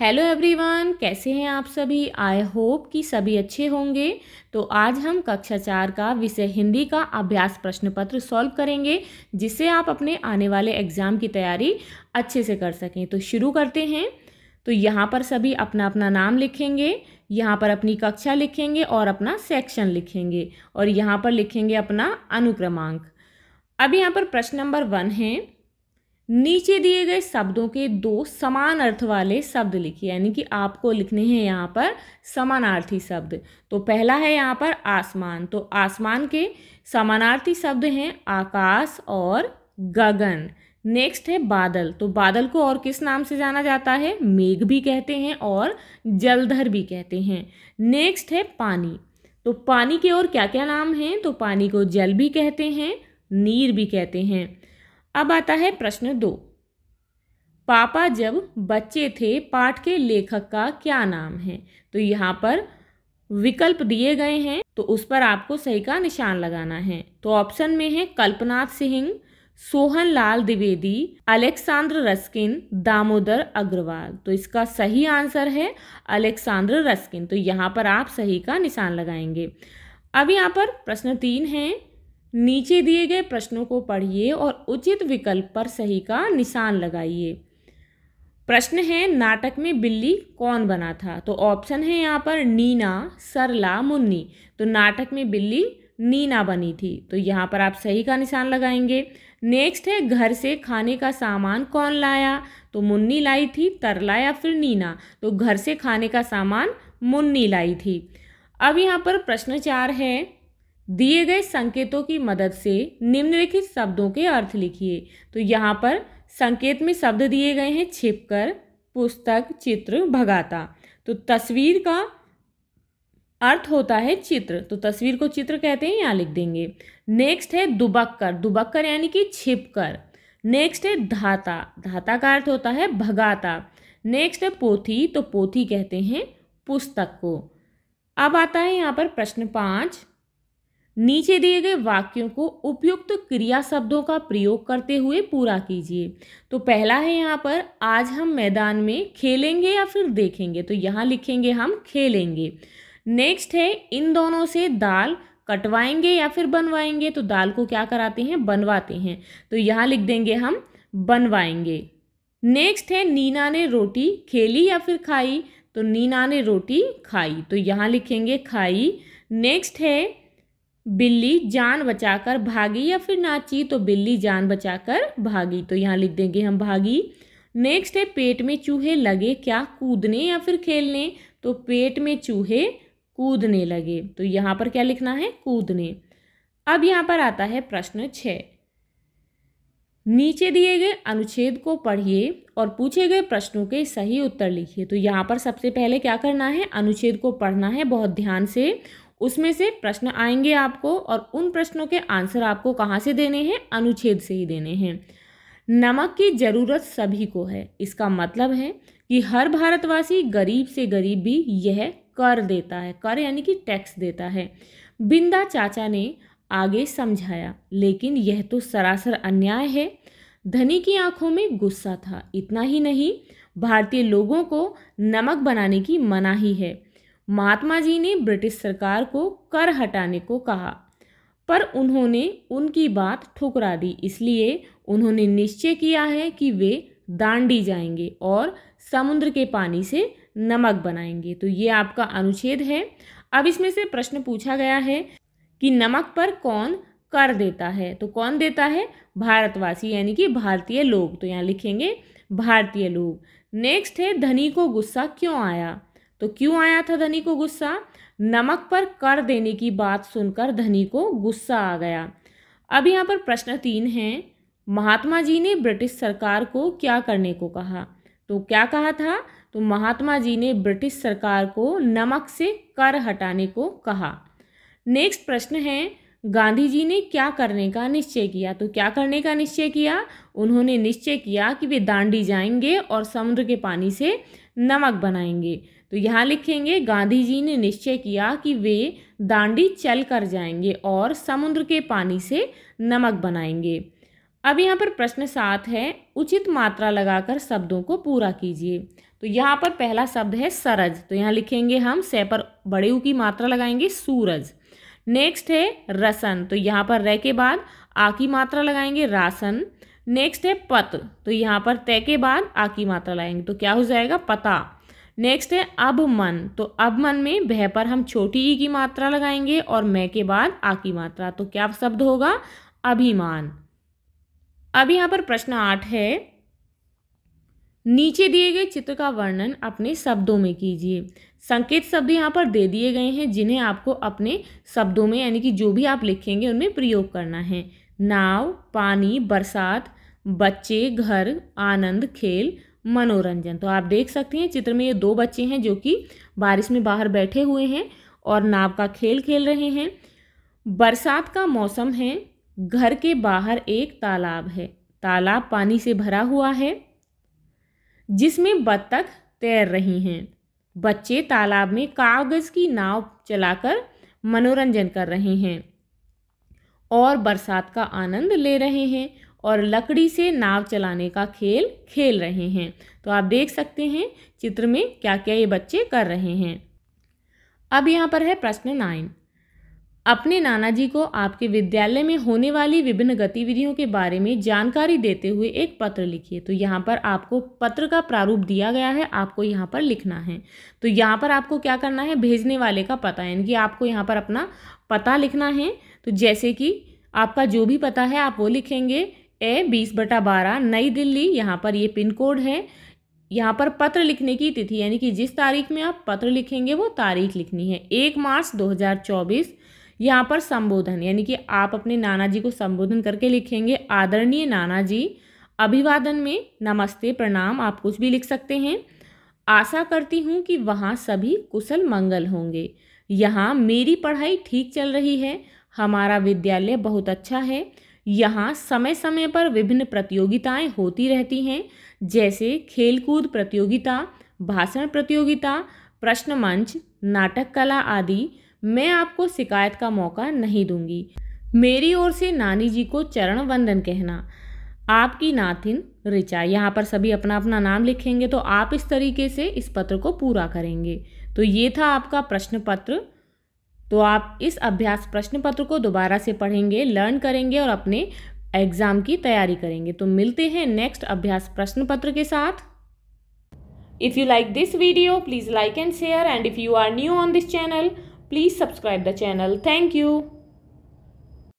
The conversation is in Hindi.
हेलो एवरीवन कैसे हैं आप सभी आई होप कि सभी अच्छे होंगे तो आज हम कक्षा चार का विषय हिंदी का अभ्यास प्रश्न पत्र सॉल्व करेंगे जिससे आप अपने आने वाले एग्ज़ाम की तैयारी अच्छे से कर सकें तो शुरू करते हैं तो यहाँ पर सभी अपना अपना नाम लिखेंगे यहाँ पर अपनी कक्षा लिखेंगे और अपना सेक्शन लिखेंगे और यहाँ पर लिखेंगे अपना अनुक्रमांक अब यहाँ पर प्रश्न नंबर वन है नीचे दिए गए शब्दों के दो समान अर्थ वाले शब्द लिखिए यानी कि आपको लिखने हैं यहाँ पर समानार्थी शब्द तो पहला है यहाँ पर आसमान तो आसमान के समानार्थी शब्द हैं आकाश और गगन नेक्स्ट है बादल तो बादल को और किस नाम से जाना जाता है मेघ भी कहते हैं और जलधर भी कहते हैं नेक्स्ट है पानी तो पानी के और क्या क्या नाम हैं तो पानी को जल भी कहते हैं नीर भी कहते हैं अब आता है प्रश्न दो पापा जब बच्चे थे पाठ के लेखक का क्या नाम है तो यहाँ पर विकल्प दिए गए हैं तो उस पर आपको सही का निशान लगाना है तो ऑप्शन में है कल्पनाथ सिंह सोहन लाल द्विवेदी अलेक्सांद्र रस्किन दामोदर अग्रवाल तो इसका सही आंसर है अलेक्सांद्र रस्किन तो यहाँ पर आप सही का निशान लगाएंगे अब यहाँ पर प्रश्न तीन है नीचे दिए गए प्रश्नों को पढ़िए और उचित विकल्प पर सही का निशान लगाइए प्रश्न है नाटक में बिल्ली कौन बना था तो ऑप्शन है यहाँ पर नीना सरला मुन्नी तो नाटक में बिल्ली नीना बनी थी तो यहाँ पर आप सही का निशान लगाएंगे नेक्स्ट है घर से खाने का सामान कौन लाया तो मुन्नी लाई थी तरला या फिर नीना तो घर से खाने का सामान मुन्नी लाई थी अब यहाँ पर प्रश्न चार है दिए गए संकेतों की मदद से निम्नलिखित शब्दों के अर्थ लिखिए तो यहाँ पर संकेत में शब्द दिए गए हैं छिपकर पुस्तक चित्र भगाता तो तस्वीर का अर्थ होता है चित्र तो तस्वीर को चित्र कहते हैं यहाँ लिख देंगे नेक्स्ट है दुबक्कर दुबक्कर यानी कि छिपकर नेक्स्ट है धाता धाता का अर्थ होता है भगाता नेक्स्ट है पोथी तो पोथी कहते हैं पुस्तक को अब आता है यहाँ पर प्रश्न पाँच नीचे दिए गए वाक्यों को उपयुक्त तो क्रिया शब्दों का प्रयोग करते हुए पूरा कीजिए तो पहला है यहाँ पर आज हम मैदान में खेलेंगे या फिर देखेंगे तो यहाँ लिखेंगे हम खेलेंगे नेक्स्ट है इन दोनों से दाल कटवाएंगे या फिर बनवाएंगे तो दाल को क्या कराते हैं बनवाते हैं तो यहाँ लिख देंगे हम बनवाएंगे नेक्स्ट है नीना ने रोटी खेली या फिर खाई तो नीना ने रोटी खाई तो यहाँ लिखेंगे खाई नेक्स्ट है बिल्ली जान बचाकर भागी या फिर नाची तो बिल्ली जान बचाकर भागी तो यहाँ लिख देंगे हम भागी नेक्स्ट है पेट में चूहे लगे क्या कूदने या फिर खेलने तो पेट में चूहे कूदने लगे तो यहाँ पर क्या लिखना है कूदने अब यहाँ पर आता है प्रश्न छ नीचे दिए गए अनुच्छेद को पढ़िए और पूछे गए प्रश्नों के सही उत्तर लिखिए तो यहाँ पर सबसे पहले क्या करना है अनुच्छेद को पढ़ना है बहुत ध्यान से उसमें से प्रश्न आएंगे आपको और उन प्रश्नों के आंसर आपको कहाँ से देने हैं अनुच्छेद से ही देने हैं नमक की ज़रूरत सभी को है इसका मतलब है कि हर भारतवासी गरीब से गरीब भी यह कर देता है कर यानी कि टैक्स देता है बिंदा चाचा ने आगे समझाया लेकिन यह तो सरासर अन्याय है धनी की आंखों में गुस्सा था इतना ही नहीं भारतीय लोगों को नमक बनाने की मनाही है महात्मा जी ने ब्रिटिश सरकार को कर हटाने को कहा पर उन्होंने उनकी बात ठुकरा दी इसलिए उन्होंने निश्चय किया है कि वे दांडी जाएंगे और समुद्र के पानी से नमक बनाएंगे तो ये आपका अनुच्छेद है अब इसमें से प्रश्न पूछा गया है कि नमक पर कौन कर देता है तो कौन देता है भारतवासी यानी कि भारतीय लोग तो यहाँ लिखेंगे भारतीय लोग नेक्स्ट है धनी को गुस्सा क्यों आया तो क्यों आया था धनी को गुस्सा नमक पर कर देने की बात सुनकर धनी को गुस्सा आ गया अब यहाँ पर प्रश्न तीन है महात्मा जी ने ब्रिटिश सरकार को क्या करने को कहा तो क्या कहा था तो महात्मा जी ने ब्रिटिश सरकार को नमक से कर हटाने को कहा नेक्स्ट प्रश्न है गांधी जी ने क्या करने का निश्चय किया तो क्या करने का निश्चय किया उन्होंने निश्चय किया कि वे दांडी जाएंगे और समुद्र के पानी से नमक बनाएंगे तो यहाँ लिखेंगे गांधी जी ने निश्चय किया कि वे दांडी चल कर जाएंगे और समुद्र के पानी से नमक बनाएंगे अब यहाँ पर प्रश्न सात है उचित मात्रा लगाकर शब्दों को पूरा कीजिए तो यहाँ पर पहला शब्द है सरज तो यहाँ लिखेंगे हम सह पर बड़े ऊ की मात्रा लगाएंगे सूरज नेक्स्ट है रसन तो यहाँ पर रह के बाद आ की मात्रा लगाएंगे रासन नेक्स्ट है पत तो यहाँ पर तय के बाद आ की मात्रा लगाएंगे तो क्या हो जाएगा पता नेक्स्ट है अब मन तो अब मन में भय पर हम छोटी ई की मात्रा लगाएंगे और मैं के बाद आ की मात्रा तो क्या शब्द होगा अभिमान अब यहाँ पर प्रश्न आठ है नीचे दिए गए चित्र का वर्णन अपने शब्दों में कीजिए संकेत शब्द यहाँ पर दे दिए गए हैं जिन्हें आपको अपने शब्दों में यानी कि जो भी आप लिखेंगे उनमें प्रयोग करना है नाव पानी बरसात बच्चे घर आनंद खेल मनोरंजन तो आप देख सकते हैं चित्र में ये दो बच्चे हैं जो कि बारिश में बाहर बैठे हुए हैं और नाव का खेल खेल रहे हैं बरसात का मौसम है घर के बाहर एक तालाब है तालाब पानी से भरा हुआ है जिसमें बत्तख तैर रही हैं बच्चे तालाब में कागज़ की नाव चलाकर मनोरंजन कर रहे हैं और बरसात का आनंद ले रहे हैं और लकड़ी से नाव चलाने का खेल खेल रहे हैं तो आप देख सकते हैं चित्र में क्या क्या ये बच्चे कर रहे हैं अब यहाँ पर है प्रश्न नाइन अपने नाना जी को आपके विद्यालय में होने वाली विभिन्न गतिविधियों के बारे में जानकारी देते हुए एक पत्र लिखिए तो यहाँ पर आपको पत्र का प्रारूप दिया गया है आपको यहाँ पर लिखना है तो यहाँ पर आपको क्या करना है भेजने वाले का पता यानी कि आपको यहाँ पर अपना पता लिखना है तो जैसे कि आपका जो भी पता है आप वो लिखेंगे ए बीस बटा बारह नई दिल्ली यहाँ पर ये पिन कोड है यहाँ पर पत्र लिखने की तिथि यानी कि जिस तारीख में आप पत्र लिखेंगे वो तारीख लिखनी है एक मार्च 2024 यहाँ पर संबोधन यानी कि आप अपने नाना जी को संबोधन करके लिखेंगे आदरणीय नाना जी अभिवादन में नमस्ते प्रणाम आप कुछ भी लिख सकते हैं आशा करती हूँ कि वहाँ सभी कुशल मंगल होंगे यहाँ मेरी पढ़ाई ठीक चल रही है हमारा विद्यालय बहुत अच्छा है यहाँ समय समय पर विभिन्न प्रतियोगिताएं होती रहती हैं जैसे खेलकूद प्रतियोगिता भाषण प्रतियोगिता प्रश्न मंच नाटक कला आदि मैं आपको शिकायत का मौका नहीं दूंगी मेरी ओर से नानी जी को चरण वंदन कहना आपकी नातिन ऋचा यहाँ पर सभी अपना अपना नाम लिखेंगे तो आप इस तरीके से इस पत्र को पूरा करेंगे तो ये था आपका प्रश्न पत्र तो आप इस अभ्यास प्रश्न पत्र को दोबारा से पढ़ेंगे लर्न करेंगे और अपने एग्जाम की तैयारी करेंगे तो मिलते हैं नेक्स्ट अभ्यास प्रश्न पत्र के साथ if you like this video please like and share and if you are new on this channel please subscribe the channel thank you